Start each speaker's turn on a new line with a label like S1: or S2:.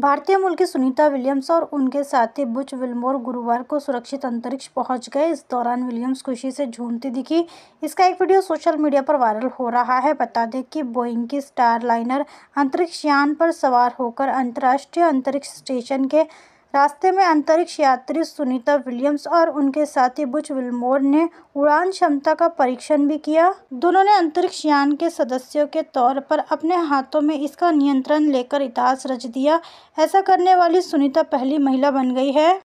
S1: भारतीय मूल की सुनीता विलियम्स और उनके साथी बुच विलमोर गुरुवार को सुरक्षित अंतरिक्ष पहुंच गए इस दौरान विलियम्स खुशी से झूमती दिखी इसका एक वीडियो सोशल मीडिया पर वायरल हो रहा है बता दें कि बोइंग की स्टारलाइनर अंतरिक्ष यान पर सवार होकर अंतर्राष्ट्रीय अंतरिक्ष स्टेशन के रास्ते में अंतरिक्ष यात्री सुनीता विलियम्स और उनके साथी बुच विलमोर ने उड़ान क्षमता का परीक्षण भी किया दोनों ने अंतरिक्ष यान के सदस्यों के तौर पर अपने हाथों में इसका नियंत्रण लेकर इतिहास रच दिया ऐसा करने वाली सुनीता पहली महिला बन गई है